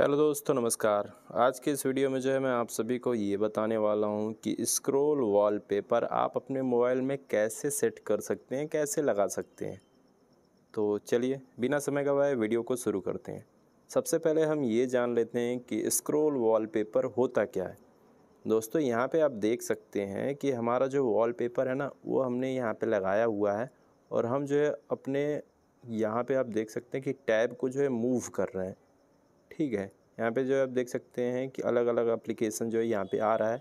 hello दोस्तों नमस्कार आज के इस वीडियो में जो है मैं आप सभी को ये बताने वाला हूँ कि स्क्रॉल वॉलपेपर आप अपने मोबाइल में कैसे सेट कर सकते हैं कैसे लगा सकते हैं तो चलिए बिना समय गवाए वीडियो को शुरू करते हैं सबसे पहले हम ये जान लेते हैं कि स्क्रॉल वॉलपेपर होता क्या है दोस्तों यहाँ पर आप देख सकते हैं कि हमारा जो वॉल है ना वो हमने यहाँ पर लगाया हुआ है और हम जो है अपने यहाँ पर आप देख सकते हैं कि टैब को जो है मूव कर रहे हैं ठीक है यहाँ पे जो है आप देख सकते हैं कि अलग अलग एप्लीकेशन जो है यहाँ पे आ रहा है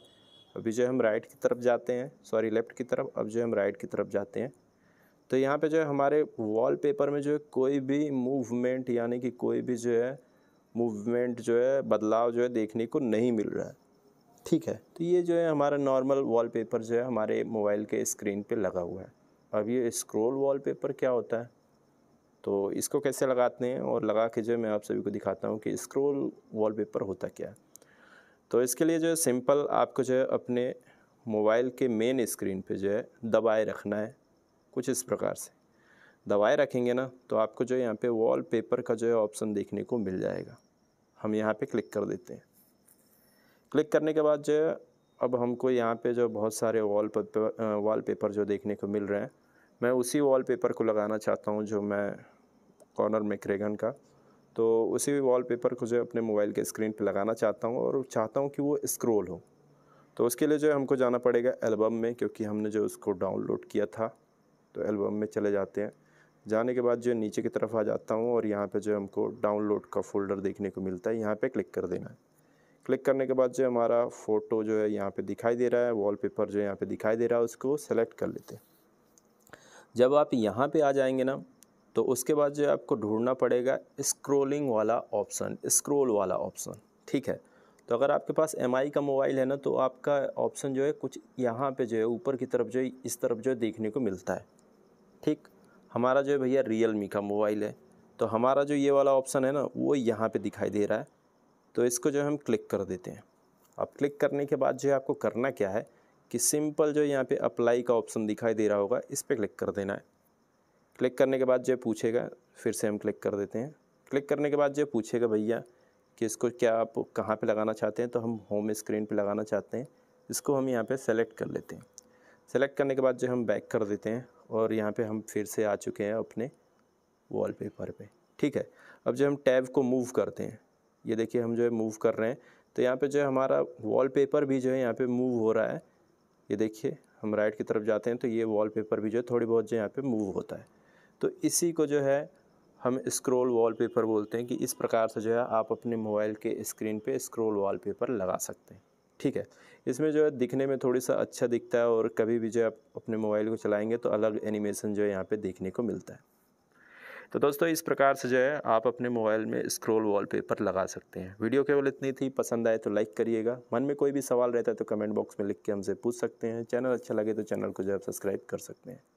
अभी जो हम राइट की तरफ जाते हैं सॉरी लेफ़्ट की तरफ अब जो हम राइट की तरफ जाते हैं तो यहाँ पे जो है हमारे वॉलपेपर में जो है कोई भी मूवमेंट यानी कि कोई भी जो है मूवमेंट जो है बदलाव जो है देखने को नहीं मिल रहा है ठीक है तो ये जो है हमारा नॉर्मल पेपर जो है हमारे मोबाइल के स्क्रीन पर लगा हुआ है अब ये स्क्रोल वॉल क्या होता है तो इसको कैसे लगाते हैं और लगा के जो मैं आप सभी को दिखाता हूँ कि स्क्रोल वॉल होता क्या है तो इसके लिए जो है सिंपल आपको जो है अपने मोबाइल के मेन स्क्रीन पे जो है दबाए रखना है कुछ इस प्रकार से दबाए रखेंगे ना तो आपको जो यहाँ पे वॉलपेपर का जो है ऑप्शन देखने को मिल जाएगा हम यहाँ पे क्लिक कर देते हैं क्लिक करने के बाद जो है अब हमको यहाँ पे जो बहुत सारे वॉल पेपर वॉल पेपर जो देखने को मिल रहे हैं मैं उसी वॉलपेपर को लगाना चाहता हूँ जो मैं कॉर्नर में क्रेगन का तो उसी वॉलपेपर को जो है अपने मोबाइल के स्क्रीन पे लगाना चाहता हूँ और चाहता हूँ कि वो स्क्रोल हो तो उसके लिए जो है हमको जाना पड़ेगा एल्बम में क्योंकि हमने जो उसको डाउनलोड किया था तो एल्बम में चले जाते हैं जाने के बाद जो नीचे की तरफ आ जाता हूँ और यहाँ पर जो हमको डाउनलोड का फोल्डर देखने को मिलता है यहाँ पर क्लिक कर देना है क्लिक करने के बाद जो हमारा फ़ोटो जो है यहाँ पे दिखाई दे रहा है वॉलपेपर जो यहाँ पे दिखाई दे रहा है उसको सेलेक्ट कर लेते हैं जब आप यहाँ पे आ जाएंगे ना तो उसके बाद जो है आपको ढूंढना पड़ेगा स्क्रोलिंग वाला ऑप्शन स्क्रोल वाला ऑप्शन ठीक है तो अगर आपके पास एम का मोबाइल है ना तो आपका ऑप्शन जो है कुछ यहाँ पे जो है ऊपर की तरफ जो है इस तरफ जो है देखने को मिलता है ठीक हमारा जो है भैया रियल का मोबाइल है तो हमारा जो ये वाला ऑप्शन है ना वो यहाँ पे दिखाई दे रहा है तो इसको जो हम क्लिक कर देते हैं अब क्लिक करने के बाद जो है आपको करना क्या है कि सिंपल जो यहाँ पे अप्लाई का ऑप्शन दिखाई दे रहा होगा इस पर क्लिक कर देना है क्लिक करने के बाद जो पूछेगा फिर से हम क्लिक कर देते हैं क्लिक करने के बाद जो पूछेगा भैया कि इसको क्या आप कहाँ पे लगाना चाहते हैं तो हम होम स्क्रीन पे लगाना चाहते हैं इसको हम यहाँ पे सेलेक्ट कर लेते हैं सेलेक्ट करने के बाद जो हम बैक कर देते हैं और यहाँ पे हम फिर से आ चुके हैं अपने वॉलपेपर पे ठीक है अब जो हम टैब को मूव करते हैं ये देखिए हम जो है मूव कर रहे हैं तो यहाँ पे जो है हमारा पेपर भी जो है यहाँ पे मूव हो रहा है ये देखिए हम राइट की तरफ जाते हैं तो ये पेपर भी जो है थोड़ी बहुत जो यहाँ पे मूव होता है तो इसी को जो है हम स्क्रॉल वॉलपेपर बोलते हैं कि इस प्रकार से जो है आप अपने मोबाइल के स्क्रीन पे स्क्रॉल वॉलपेपर लगा सकते हैं ठीक है इसमें जो है दिखने में थोड़ी सा अच्छा दिखता है और कभी भी जो आप अपने मोबाइल को चलाएंगे तो अलग एनिमेशन जो है यहाँ पे देखने को मिलता है तो दोस्तों इस प्रकार से जो है आप अपने मोबाइल में स्क्रॉल वॉलपेपर लगा सकते हैं वीडियो केवल इतनी थी पसंद आए तो लाइक करिएगा मन में कोई भी सवाल रहता है तो कमेंट बॉक्स में लिख के हमसे पूछ सकते हैं चैनल अच्छा लगे तो चैनल को जो है सब्सक्राइब कर सकते हैं